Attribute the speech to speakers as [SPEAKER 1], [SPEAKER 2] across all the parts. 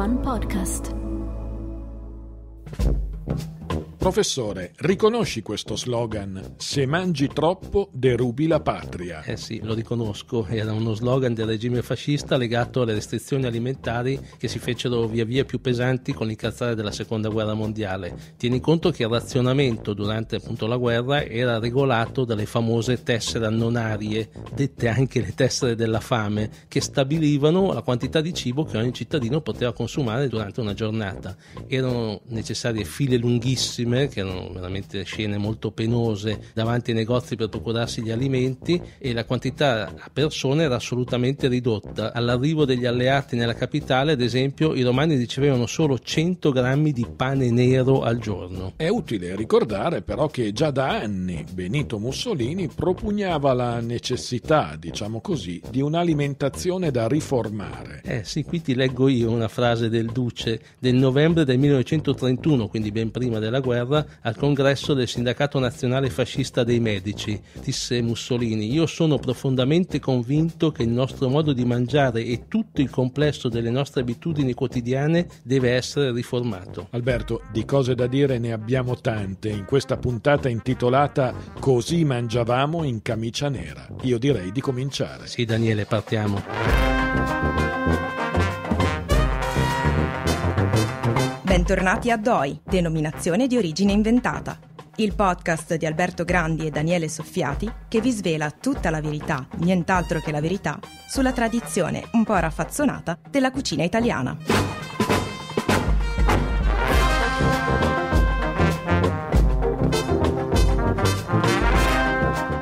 [SPEAKER 1] One podcast. Professore, riconosci questo slogan? Se mangi troppo, derubi la patria. Eh sì, lo riconosco. Era uno slogan
[SPEAKER 2] del regime fascista legato alle restrizioni alimentari che si fecero via via più pesanti con il della seconda guerra mondiale. Tieni conto che il razionamento durante appunto, la guerra era regolato dalle famose tessere annonarie, dette anche le tessere della fame, che stabilivano la quantità di cibo che ogni cittadino poteva consumare durante una giornata. Erano necessarie file lunghissime prime, che erano veramente scene molto penose, davanti ai negozi per procurarsi gli alimenti e la quantità a persone era assolutamente ridotta. All'arrivo degli alleati nella capitale, ad esempio, i romani ricevevano solo 100 grammi di pane nero al giorno.
[SPEAKER 1] È utile ricordare però che già da anni Benito Mussolini propugnava la necessità, diciamo così, di un'alimentazione da riformare.
[SPEAKER 2] Eh sì, qui ti leggo io una frase del duce del novembre del 1931, quindi ben prima della guerra guerra al congresso del Sindacato Nazionale Fascista dei Medici, disse Mussolini. Io sono profondamente convinto che il nostro modo di mangiare e tutto il complesso delle nostre abitudini quotidiane deve essere
[SPEAKER 1] riformato. Alberto, di cose da dire ne abbiamo tante in questa puntata intitolata Così mangiavamo in camicia nera. Io direi di cominciare. Sì, Daniele, partiamo.
[SPEAKER 2] Bentornati a DOI, denominazione di origine inventata, il podcast di Alberto Grandi e Daniele Soffiati che vi svela tutta la verità, nient'altro che la verità, sulla tradizione un po' raffazzonata della cucina italiana.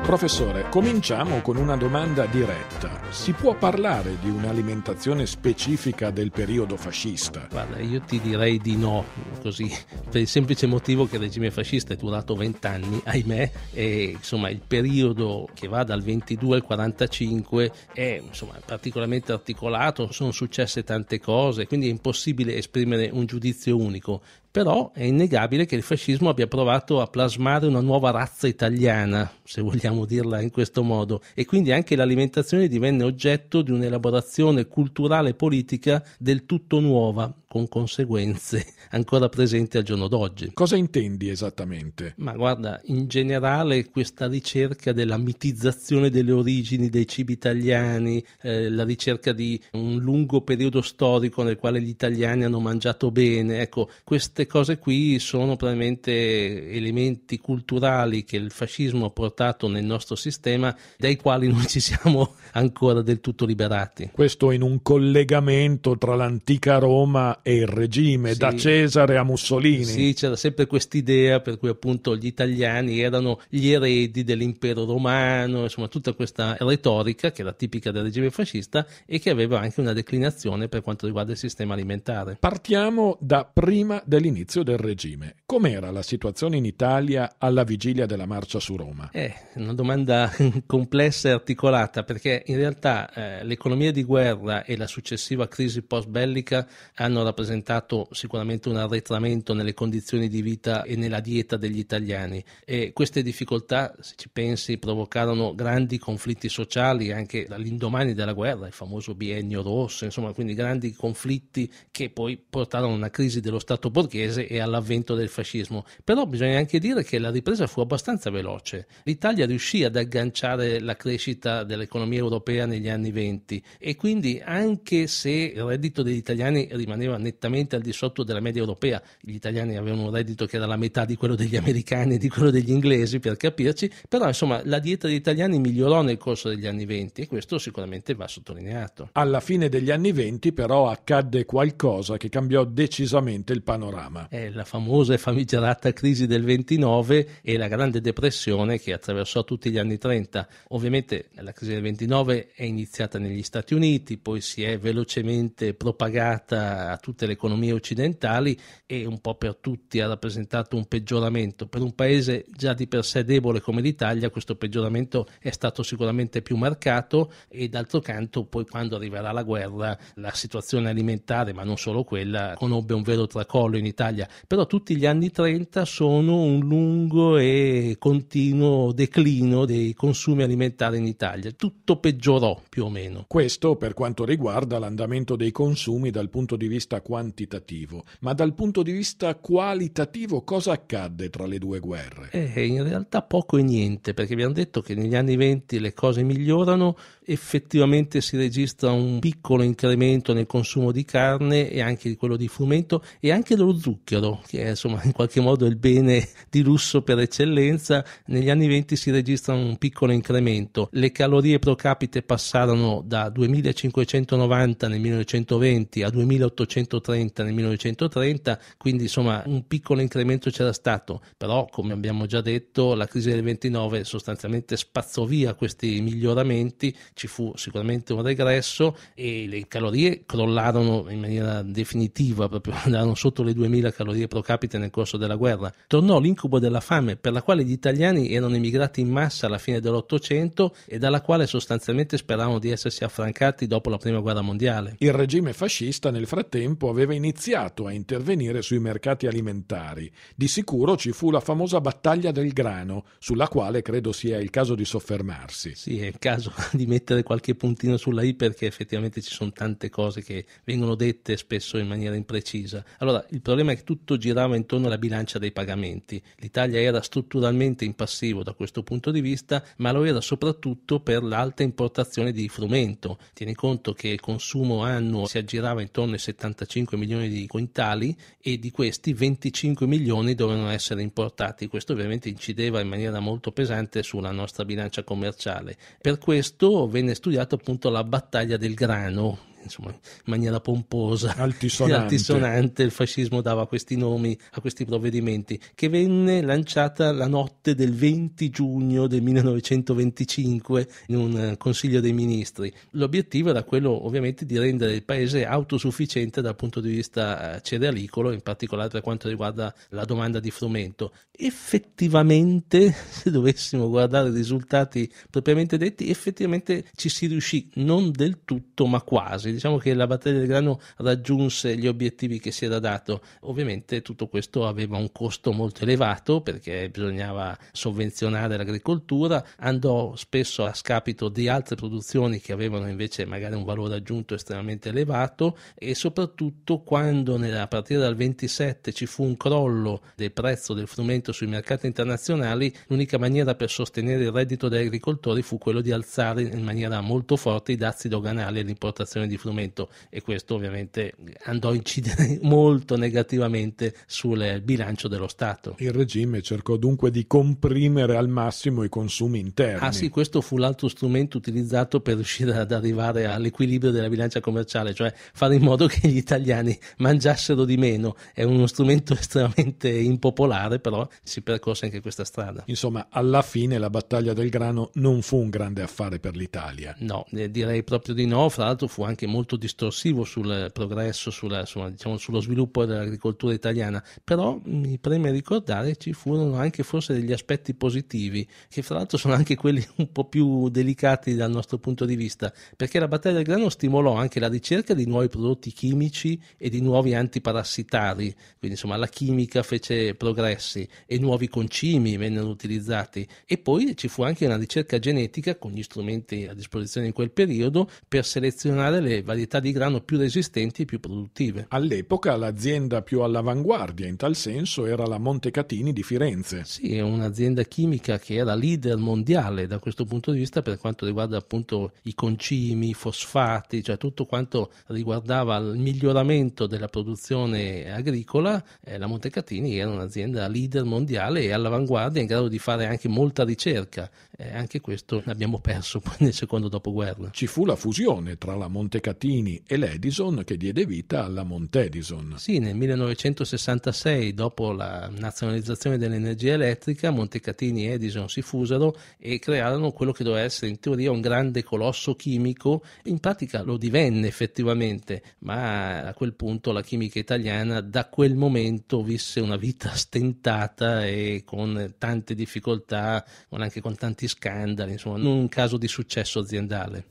[SPEAKER 1] Professore, cominciamo con una domanda diretta. Si può parlare di un'alimentazione specifica del periodo fascista? Guarda, io ti direi di
[SPEAKER 2] no, così, per il semplice motivo che il regime fascista è durato 20 anni, ahimè, e insomma il periodo che va dal 22 al 45 è insomma, particolarmente articolato, sono successe tante cose, quindi è impossibile esprimere un giudizio unico. Però è innegabile che il fascismo abbia provato a plasmare una nuova razza italiana, se vogliamo dirla in questo modo, e quindi anche l'alimentazione divenne oggetto di un'elaborazione culturale e politica del tutto nuova, con conseguenze ancora presenti al giorno d'oggi. Cosa intendi esattamente? Ma guarda, in generale questa ricerca della mitizzazione delle origini dei cibi italiani, eh, la ricerca di un lungo periodo storico nel quale gli italiani hanno mangiato bene, ecco, queste cose qui sono probabilmente elementi culturali che il fascismo ha portato nel nostro sistema, dai quali non ci siamo ancora del tutto liberati.
[SPEAKER 1] Questo in un collegamento tra l'antica Roma e il regime, sì. da Cesare a Mussolini. Sì,
[SPEAKER 2] c'era sempre quest'idea per cui appunto gli italiani erano gli eredi dell'impero romano, insomma tutta questa retorica che era tipica del regime fascista e che aveva anche una declinazione per quanto riguarda il sistema alimentare.
[SPEAKER 1] Partiamo da prima dell'inizio del regime. Com'era la situazione in Italia alla vigilia della marcia su Roma? eh,
[SPEAKER 2] una domanda complessa e articolata perché in realtà eh, l'economia di guerra e la successiva crisi post bellica hanno rappresentato sicuramente un arretramento nelle condizioni di vita e nella dieta degli italiani e queste difficoltà, se ci pensi, provocarono grandi conflitti sociali anche all'indomani della guerra, il famoso biennio rosso, insomma, quindi grandi conflitti che poi portarono a una crisi dello Stato borghese e all'avvento del fascismo. Però bisogna anche dire che la ripresa fu abbastanza veloce. L'Italia riuscì ad agganciare la crescita dell'economia europea negli anni 20 e quindi anche se il reddito degli italiani rimaneva nettamente al di sotto della media europea. Gli italiani avevano un reddito che era la metà di quello degli americani e di quello degli inglesi, per capirci, però insomma la dieta degli italiani migliorò nel corso degli anni 20 e questo sicuramente va sottolineato.
[SPEAKER 1] Alla fine degli anni 20 però accadde qualcosa che cambiò decisamente il panorama.
[SPEAKER 2] È la famosa e famigerata crisi del 29 e la grande depressione che attraversò tutti gli anni 30. Ovviamente la crisi del 29 è iniziata negli Stati Uniti, poi si è velocemente propagata a tutti tutte le economie occidentali e un po' per tutti ha rappresentato un peggioramento. Per un paese già di per sé debole come l'Italia questo peggioramento è stato sicuramente più marcato e d'altro canto poi quando arriverà la guerra la situazione alimentare, ma non solo quella, conobbe un vero tracollo in Italia. Però tutti gli anni 30 sono un lungo e continuo declino dei consumi alimentari in Italia. Tutto peggiorò più o meno.
[SPEAKER 1] Questo per quanto riguarda l'andamento dei consumi dal punto di vista quantitativo, ma dal punto di vista qualitativo cosa accadde tra le due guerre?
[SPEAKER 2] Eh, in realtà poco e niente, perché abbiamo detto che negli anni 20 le cose migliorano, effettivamente si registra un piccolo incremento nel consumo di carne e anche di quello di frumento e anche dello zucchero, che è insomma in qualche modo il bene di lusso per eccellenza. Negli anni 20 si registra un piccolo incremento. Le calorie pro capite passarono da 2590 nel 1920 a 2830 nel 1930, quindi insomma un piccolo incremento c'era stato, però come abbiamo già detto la crisi del 29 sostanzialmente spazzò via questi miglioramenti, ci fu sicuramente un regresso e le calorie crollarono in maniera definitiva, proprio andarono sotto le 2000 calorie pro capite nel corso della guerra. Tornò l'incubo della fame per la quale gli italiani erano emigrati in massa alla fine dell'Ottocento e dalla quale sostanzialmente speravano di essersi affrancati dopo
[SPEAKER 1] la Prima Guerra Mondiale. Il regime fascista nel frattempo aveva iniziato a intervenire sui mercati alimentari. Di sicuro ci fu la famosa battaglia del grano, sulla quale credo sia il caso di soffermarsi. Sì,
[SPEAKER 2] è il caso di mettere mettere qualche puntino sulla i perché effettivamente ci sono tante cose che vengono dette spesso in maniera imprecisa. Allora, il problema è che tutto girava intorno alla bilancia dei pagamenti. L'Italia era strutturalmente in passivo da questo punto di vista, ma lo era soprattutto per l'alta importazione di frumento. Tieni conto che il consumo annuo si aggirava intorno ai 75 milioni di quintali e di questi 25 milioni dovevano essere importati. Questo ovviamente incideva in maniera molto pesante sulla nostra bilancia commerciale. Per questo venne studiata appunto la battaglia del grano insomma, in maniera pomposa altisonante. altisonante il fascismo dava questi nomi a questi provvedimenti, che venne lanciata la notte del 20 giugno del 1925 in un eh, Consiglio dei Ministri. L'obiettivo era quello ovviamente di rendere il paese autosufficiente dal punto di vista eh, cerealicolo, in particolare per quanto riguarda la domanda di frumento. Effettivamente, se dovessimo guardare i risultati propriamente detti, effettivamente ci si riuscì non del tutto, ma quasi cose. Diciamo che la battaglia del grano raggiunse gli obiettivi che si era dato. Ovviamente tutto questo aveva un costo molto elevato perché bisognava sovvenzionare l'agricoltura, andò spesso a scapito di altre produzioni che avevano invece magari un valore aggiunto estremamente elevato e soprattutto quando a partire dal 27 ci fu un crollo del prezzo del frumento sui mercati internazionali, l'unica maniera per sostenere il reddito degli agricoltori fu quello di alzare in maniera molto forte i dazi doganali all'importazione di frumento e questo ovviamente andò a incidere molto negativamente sul bilancio dello Stato.
[SPEAKER 1] Il regime cercò dunque di comprimere al massimo
[SPEAKER 2] i consumi interni. Ah sì, questo fu l'altro strumento utilizzato per riuscire ad arrivare all'equilibrio della bilancia commerciale, cioè fare in modo che gli italiani mangiassero di meno. È uno strumento estremamente impopolare, però si percorse anche questa strada. Insomma,
[SPEAKER 1] alla fine la battaglia del grano non fu un grande affare per l'Italia.
[SPEAKER 2] No, eh, direi proprio di no, fra l'altro fu anche molto distorsivo sul progresso, sulla, sulla, diciamo, sullo sviluppo dell'agricoltura italiana, però mi preme ricordare ci furono anche forse degli aspetti positivi, che fra l'altro sono anche quelli un po' più delicati dal nostro punto di vista, perché la battaglia del grano stimolò anche la ricerca di nuovi prodotti chimici e di nuovi antiparassitari, quindi insomma la chimica fece progressi e nuovi concimi vennero utilizzati e poi ci fu anche una ricerca genetica con gli strumenti a disposizione in quel periodo per selezionare
[SPEAKER 1] le varietà di grano più resistenti e più produttive. All'epoca l'azienda più all'avanguardia in tal senso era la Montecatini di Firenze. Sì, è un'azienda chimica che era
[SPEAKER 2] leader mondiale da questo punto di vista per quanto riguarda appunto i concimi, i fosfati, cioè tutto quanto riguardava il miglioramento della produzione agricola, eh, la Montecatini era un'azienda leader mondiale e all'avanguardia in grado di fare anche molta ricerca.
[SPEAKER 1] Eh, anche questo l'abbiamo perso poi nel secondo dopoguerra. Ci fu la fusione tra la Montecatini Catini e l'Edison che diede vita alla Montedison. Sì, nel 1966,
[SPEAKER 2] dopo la nazionalizzazione dell'energia elettrica, Montecatini e Edison si fusero e crearono quello che doveva essere in teoria un grande colosso chimico, in pratica lo divenne effettivamente, ma a quel punto la chimica italiana da quel momento visse una vita stentata e con tante difficoltà, con anche con tanti scandali, insomma, non un caso di successo aziendale.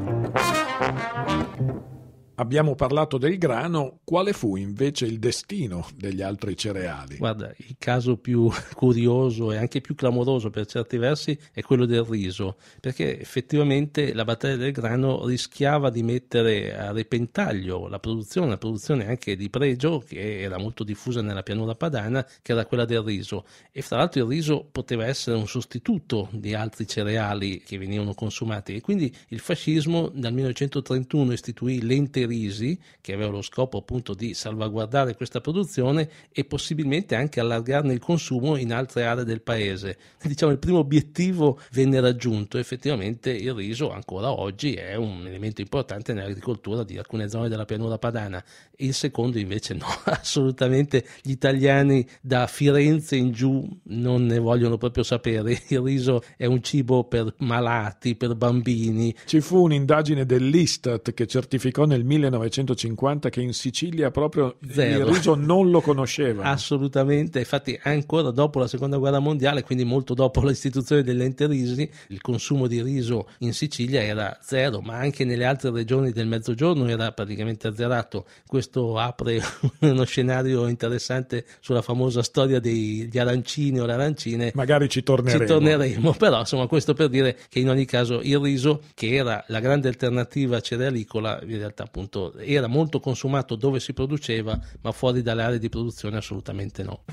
[SPEAKER 1] Música Abbiamo parlato del grano, quale fu invece il destino degli altri cereali?
[SPEAKER 2] Guarda, il caso più curioso e anche più clamoroso per certi versi è quello del riso, perché effettivamente la battaglia del grano rischiava di mettere a repentaglio la produzione, la produzione anche di pregio che era molto diffusa nella pianura padana, che era quella del riso. E fra l'altro il riso poteva essere un sostituto di altri cereali che venivano consumati e quindi il fascismo dal 1931 istituì l'ente Risi, che aveva lo scopo appunto di salvaguardare questa produzione e possibilmente anche allargarne il consumo in altre aree del paese. Diciamo il primo obiettivo venne raggiunto, effettivamente il riso ancora oggi è un elemento importante nell'agricoltura di alcune zone della pianura padana, il secondo invece no, assolutamente gli italiani da Firenze in giù non ne vogliono
[SPEAKER 1] proprio sapere, il riso è un cibo per malati, per bambini. Ci fu un'indagine dell'Istat che certificò nel 1900 1950 che in Sicilia proprio Zero. il riso non lo conosceva. Assolutamente, infatti ancora dopo la seconda guerra mondiale,
[SPEAKER 2] quindi molto dopo l'istituzione dell'ente risi, il consumo di riso in Sicilia era zero, ma anche nelle altre regioni del mezzogiorno era praticamente azzerato. Questo apre uno scenario interessante sulla famosa storia degli arancini o le arancine.
[SPEAKER 1] Magari ci torneremo. Ci torneremo,
[SPEAKER 2] però insomma questo per dire che in ogni caso il riso, che era la grande alternativa cerealicola, in realtà appunto appunto era molto consumato dove si produceva,
[SPEAKER 1] ma fuori dalle aree di produzione assolutamente no.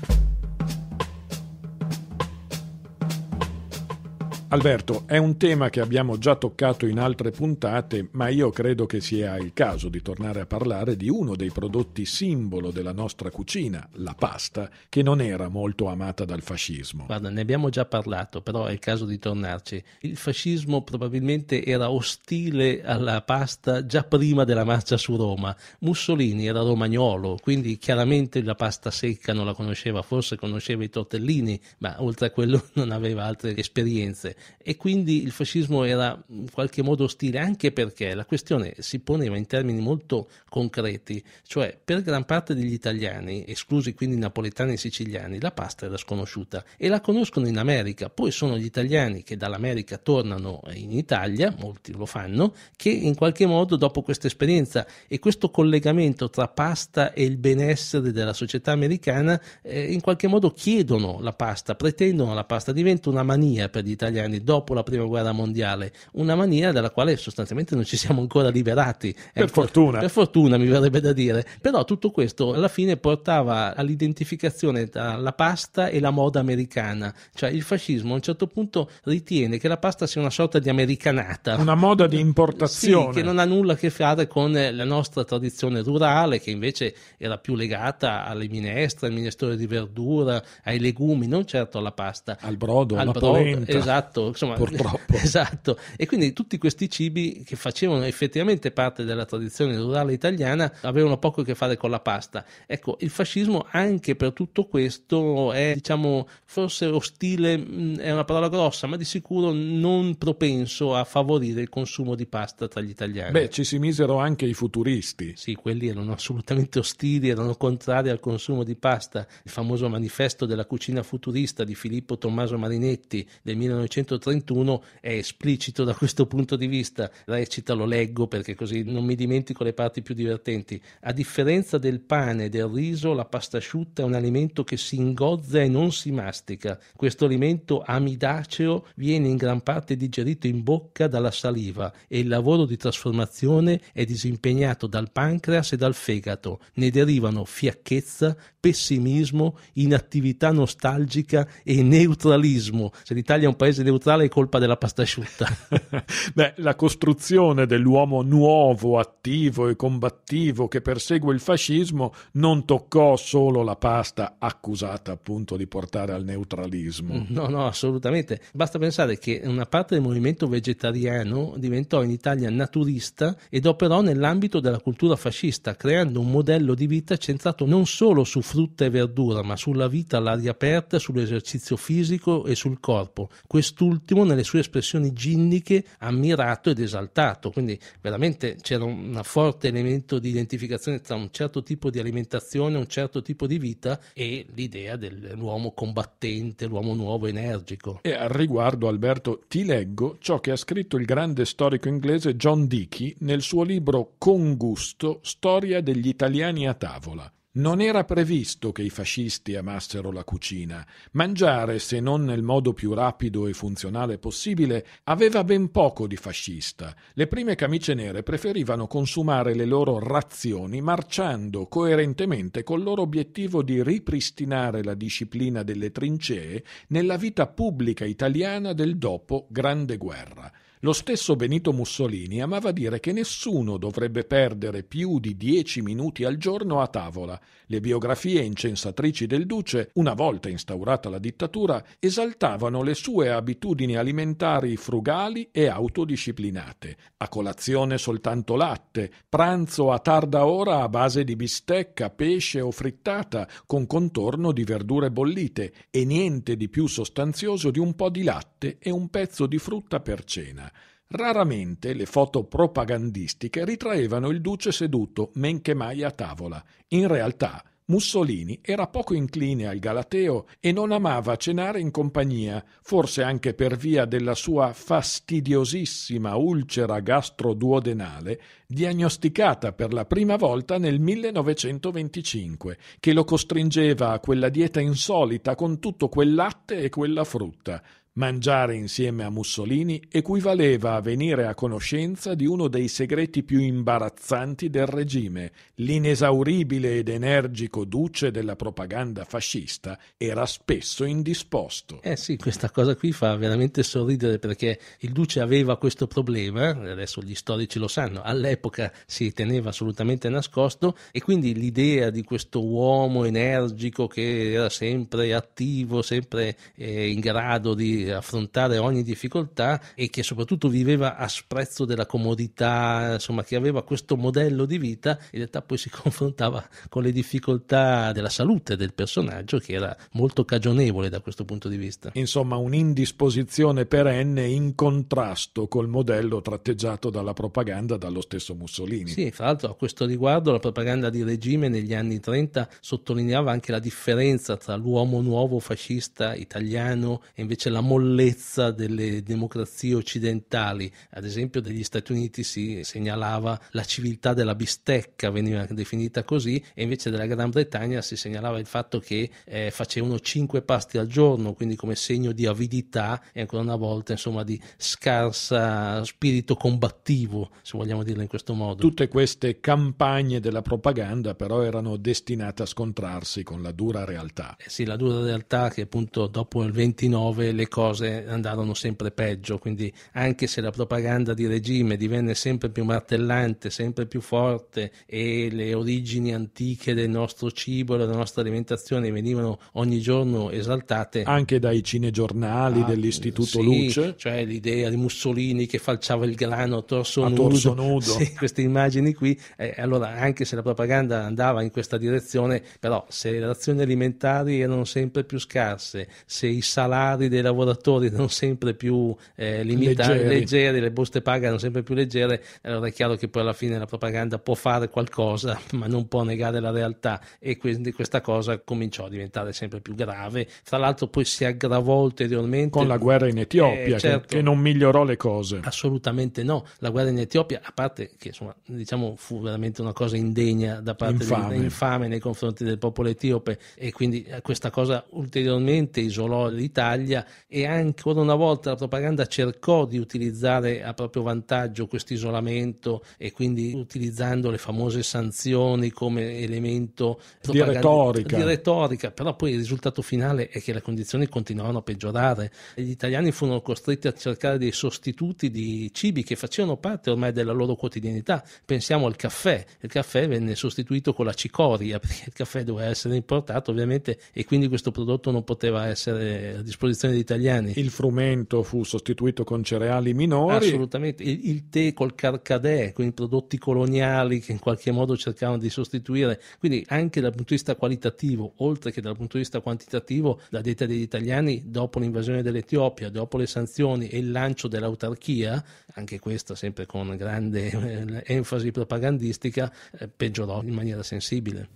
[SPEAKER 1] Alberto, è un tema che abbiamo già toccato in altre puntate, ma io credo che sia il caso di tornare a parlare di uno dei prodotti simbolo della nostra cucina, la pasta, che non era molto amata dal fascismo. Guarda, ne
[SPEAKER 2] abbiamo già parlato, però è il caso di tornarci. Il fascismo probabilmente era ostile alla pasta già prima della marcia su Roma. Mussolini era romagnolo, quindi chiaramente la pasta secca non la conosceva, forse conosceva i tortellini, ma oltre a quello non aveva altre esperienze e quindi il fascismo era in qualche modo ostile anche perché la questione si poneva in termini molto concreti, cioè per gran parte degli italiani, esclusi quindi napoletani e siciliani, la pasta era sconosciuta e la conoscono in America, poi sono gli italiani che dall'America tornano in Italia, molti lo fanno, che in qualche modo dopo questa esperienza e questo collegamento tra pasta e il benessere della società americana eh, in qualche modo chiedono la pasta, pretendono la pasta, diventa una mania per gli italiani anni dopo la prima guerra mondiale, una mania dalla quale sostanzialmente non ci siamo ancora liberati. Per ecco, fortuna. Per fortuna mi verrebbe da dire, però tutto questo alla fine portava all'identificazione tra la pasta e la moda americana, cioè il fascismo a un certo punto ritiene che la pasta sia una sorta di americanata. Una
[SPEAKER 1] moda di importazione. Sì, che non
[SPEAKER 2] ha nulla a che fare con la nostra tradizione rurale che invece era più legata alle minestre, al minestrone di verdura, ai legumi, non certo alla pasta. Al
[SPEAKER 1] brodo, al alla brodo, polenta. Esatto fatto. Insomma, Purtroppo.
[SPEAKER 2] Esatto. E quindi tutti questi cibi che facevano effettivamente parte della tradizione rurale italiana avevano poco a che fare con la pasta. Ecco, il fascismo anche per tutto questo è, diciamo, forse ostile, mm, è una parola grossa, ma di sicuro non propenso a favorire il consumo di pasta tra gli italiani. Beh,
[SPEAKER 1] ci si misero anche i futuristi. Sì, quelli erano assolutamente ostili, erano
[SPEAKER 2] contrari al consumo di pasta. Il famoso manifesto della cucina futurista di Filippo Tommaso Marinetti del 1900 131 è esplicito da questo punto di vista, recita, lo leggo perché così non mi dimentico le parti più divertenti. A differenza del pane, del riso, la pasta asciutta è un alimento che si ingozza e non si mastica. Questo alimento amidaceo viene in gran parte digerito in bocca dalla saliva e il lavoro di trasformazione è disimpegnato dal pancreas e dal fegato. Ne derivano fiacchezza, pessimismo, inattività nostalgica e neutralismo. Se l'Italia
[SPEAKER 1] è un paese neutrale, neutrale è colpa della pasta asciutta. Beh, la costruzione dell'uomo nuovo, attivo e combattivo che persegue il fascismo non toccò solo la pasta accusata appunto di portare al neutralismo. Mm, no,
[SPEAKER 2] no, assolutamente. Basta pensare che una parte del movimento vegetariano diventò in Italia naturista ed operò nell'ambito della cultura fascista, creando un modello di vita centrato non solo su frutta e verdura, ma sulla vita all'aria aperta, sull'esercizio fisico e sul corpo. Questo quest'ultimo nelle sue espressioni ginniche ammirato ed esaltato, quindi veramente c'era un forte elemento di identificazione tra un certo tipo di alimentazione, un certo tipo di vita e l'idea dell'uomo combattente, l'uomo nuovo,
[SPEAKER 1] energico. E al riguardo Alberto ti leggo ciò che ha scritto il grande storico inglese John Dickey nel suo libro Con gusto, storia degli italiani a tavola. Non era previsto che i fascisti amassero la cucina. Mangiare, se non nel modo più rapido e funzionale possibile, aveva ben poco di fascista. Le prime camicie nere preferivano consumare le loro razioni marciando coerentemente col loro obiettivo di ripristinare la disciplina delle trincee nella vita pubblica italiana del dopo Grande Guerra. Lo stesso Benito Mussolini amava dire che nessuno dovrebbe perdere più di dieci minuti al giorno a tavola. Le biografie incensatrici del duce, una volta instaurata la dittatura, esaltavano le sue abitudini alimentari frugali e autodisciplinate. A colazione soltanto latte, pranzo a tarda ora a base di bistecca, pesce o frittata con contorno di verdure bollite e niente di più sostanzioso di un po' di latte e un pezzo di frutta per cena. Raramente le foto propagandistiche ritraevano il duce seduto, men che mai a tavola. In realtà, Mussolini era poco incline al Galateo e non amava cenare in compagnia, forse anche per via della sua fastidiosissima ulcera gastroduodenale, diagnosticata per la prima volta nel 1925, che lo costringeva a quella dieta insolita con tutto quel latte e quella frutta. Mangiare insieme a Mussolini equivaleva a venire a conoscenza di uno dei segreti più imbarazzanti del regime. L'inesauribile ed energico duce della propaganda fascista era spesso indisposto. Eh sì,
[SPEAKER 2] questa cosa qui fa veramente sorridere perché il duce aveva questo problema, adesso gli storici lo sanno, all'epoca si teneva assolutamente nascosto e quindi l'idea di questo uomo energico che era sempre attivo, sempre eh, in grado di affrontare ogni difficoltà e che soprattutto viveva a sprezzo della comodità, insomma che aveva questo modello di vita, in realtà poi si confrontava con le difficoltà della salute del personaggio che era molto cagionevole da questo punto di vista. Insomma
[SPEAKER 1] un'indisposizione perenne in contrasto col modello tratteggiato dalla propaganda dallo stesso Mussolini.
[SPEAKER 2] Sì, fra l'altro a questo riguardo la propaganda di regime negli anni 30 sottolineava anche la differenza tra l'uomo nuovo fascista italiano e invece la mollezza delle democrazie occidentali, ad esempio degli Stati Uniti si segnalava la civiltà della bistecca, veniva definita così, e invece della Gran Bretagna si segnalava il fatto che eh, facevano cinque pasti al giorno, quindi come segno di avidità e ancora una volta insomma di scarsa spirito combattivo, se vogliamo dirlo in questo modo.
[SPEAKER 1] Tutte queste campagne della propaganda però erano destinate a scontrarsi con la dura realtà.
[SPEAKER 2] Eh sì, la dura realtà che appunto dopo il 29 le cose cose andarono sempre peggio, quindi anche se la propaganda di regime divenne sempre più martellante, sempre più forte e le origini antiche del nostro cibo e della nostra alimentazione venivano ogni giorno esaltate.
[SPEAKER 1] Anche dai cinegiornali ah, dell'Istituto sì, Luce.
[SPEAKER 2] Cioè l'idea di Mussolini che falciava il grano a torso a nudo. Torso nudo. Sì, queste immagini qui. Eh, allora, anche se la propaganda andava in questa direzione, però se le razioni alimentari erano sempre più scarse, se i salari dei lavoratori lavoratori erano sempre più eh, limitati, leggeri. leggeri. le buste paga erano sempre più leggere, allora è chiaro che poi alla fine la propaganda può fare qualcosa, ma non può negare la realtà e quindi questa cosa cominciò a diventare sempre più grave. Tra l'altro poi si aggravò ulteriormente. Con la guerra in Etiopia, eh, certo, che, che, non migliorò le cose. Assolutamente no, la guerra in Etiopia, a parte che insomma, diciamo, fu veramente una cosa indegna da parte infame. Di, infame nei confronti del popolo etiope e quindi questa cosa ulteriormente isolò l'Italia e ancora una volta la propaganda cercò di utilizzare a proprio vantaggio questo isolamento e quindi utilizzando le famose sanzioni come elemento di retorica. di retorica, però poi il risultato finale è che le condizioni continuavano a peggiorare. Gli italiani furono costretti a cercare dei sostituti di cibi che facevano parte ormai della loro quotidianità. Pensiamo al caffè, il caffè venne sostituito con la cicoria perché il caffè doveva essere importato ovviamente e quindi questo prodotto non poteva essere a disposizione degli italiani
[SPEAKER 1] italiani. Il frumento fu sostituito con cereali minori.
[SPEAKER 2] Assolutamente, il, il tè col carcadè, con i prodotti coloniali che in qualche modo cercavano di sostituire. Quindi anche dal punto di vista qualitativo, oltre che dal punto di vista quantitativo, la dieta degli italiani dopo l'invasione dell'Etiopia, dopo le sanzioni e il lancio dell'autarchia, anche questa sempre con grande eh, enfasi propagandistica, eh, peggiorò in maniera sensibile.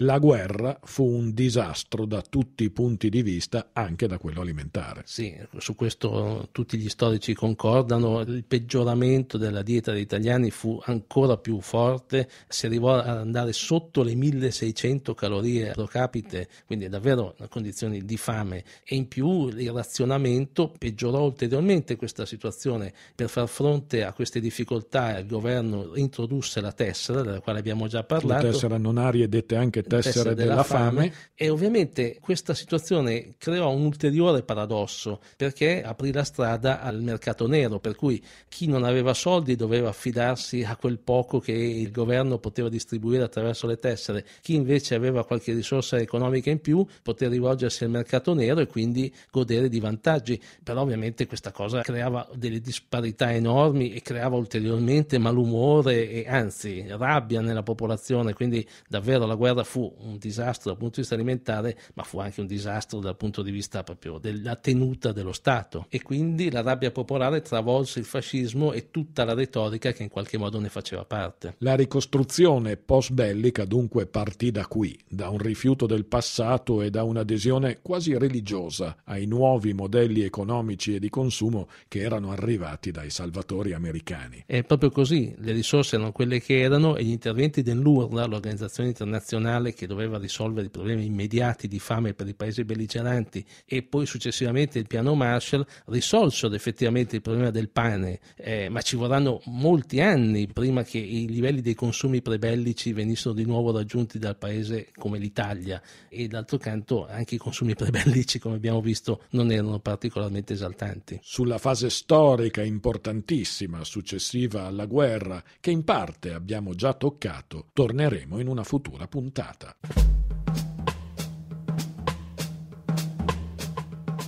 [SPEAKER 1] La guerra fu un disastro da tutti i punti di vista, anche da quello alimentare. Sì, su questo tutti gli storici
[SPEAKER 2] concordano, il peggioramento della dieta degli italiani fu ancora più forte, si arrivò ad andare sotto le 1600 calorie pro capite, quindi davvero una condizione di fame e in più il razionamento peggiorò ulteriormente questa situazione. Per far fronte a queste difficoltà il governo introdusse la tessera, della quale abbiamo già parlato. La tessera
[SPEAKER 1] non aria dette anche tessere della, fame. fame.
[SPEAKER 2] E ovviamente questa situazione creò un ulteriore paradosso perché aprì la strada al mercato nero, per cui chi non aveva soldi doveva affidarsi a quel poco che il governo poteva distribuire attraverso le tessere, chi invece aveva qualche risorsa economica in più poteva rivolgersi al mercato nero e quindi godere di vantaggi. Però ovviamente questa cosa creava delle disparità enormi e creava ulteriormente malumore e anzi rabbia nella popolazione, quindi davvero la guerra fu fu un disastro dal punto di vista alimentare, ma fu anche un disastro dal punto di vista proprio della tenuta dello Stato. E quindi la rabbia popolare travolse il fascismo e tutta la retorica che in qualche modo ne faceva parte.
[SPEAKER 1] La ricostruzione post bellica dunque partì da qui, da un rifiuto del passato e da un'adesione quasi religiosa ai nuovi modelli economici e di consumo che erano arrivati dai salvatori americani.
[SPEAKER 2] È proprio così, le risorse erano quelle che erano e gli interventi dell'URLA, l'Organizzazione Internazionale mondiale che doveva risolvere i problemi immediati di fame per i paesi belligeranti e poi successivamente il piano Marshall risolsero effettivamente il problema del pane, eh, ma ci vorranno molti anni prima che i livelli dei consumi prebellici venissero di nuovo raggiunti dal paese come l'Italia e
[SPEAKER 1] d'altro canto anche i consumi prebellici come abbiamo visto non erano particolarmente esaltanti. Sulla fase storica importantissima successiva alla guerra che in parte abbiamo già toccato torneremo in una futura puntata. data.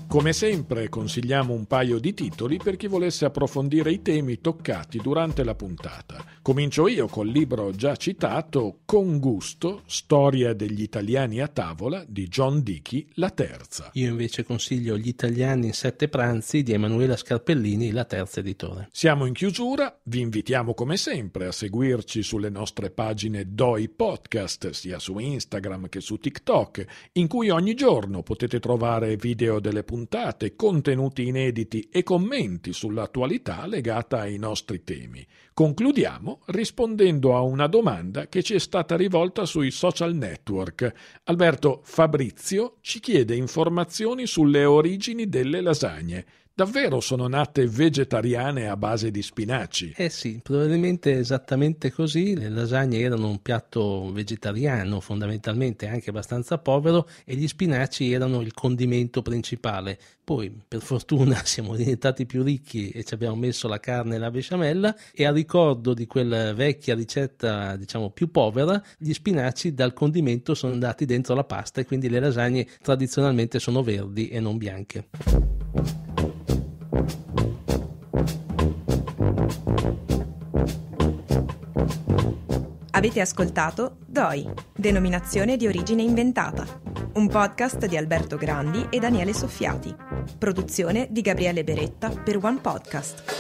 [SPEAKER 1] Come sempre consigliamo un paio di titoli per chi volesse approfondire i temi toccati durante la puntata. Comincio io col libro già citato Con gusto, storia degli italiani a tavola di John Dickey, la terza. Io invece consiglio Gli italiani in sette pranzi di Emanuela Scarpellini, la terza editore. Siamo in chiusura, vi invitiamo come sempre a seguirci sulle nostre pagine DOI Podcast, sia su Instagram che su TikTok, in cui ogni giorno potete trovare video delle puntate puntate, contenuti inediti e commenti sull'attualità legata ai nostri temi. Concludiamo rispondendo a una domanda che ci è stata rivolta sui social network. Alberto Fabrizio ci chiede informazioni sulle origini delle lasagne. Davvero sono nate vegetariane a base di spinaci? Eh sì, probabilmente esattamente
[SPEAKER 2] così. Le lasagne erano un piatto vegetariano fondamentalmente, anche abbastanza povero, e gli spinaci erano il condimento principale. Poi, per fortuna, siamo diventati più ricchi e ci abbiamo messo la carne e la besciamella e a ricordo di quella vecchia ricetta, diciamo, più povera, gli spinaci dal condimento sono andati dentro la pasta e quindi le lasagne tradizionalmente sono verdi e non bianche. Avete ascoltato DOI, denominazione di origine inventata, un podcast di Alberto Grandi e Daniele Soffiati, produzione di Gabriele Beretta per One Podcast.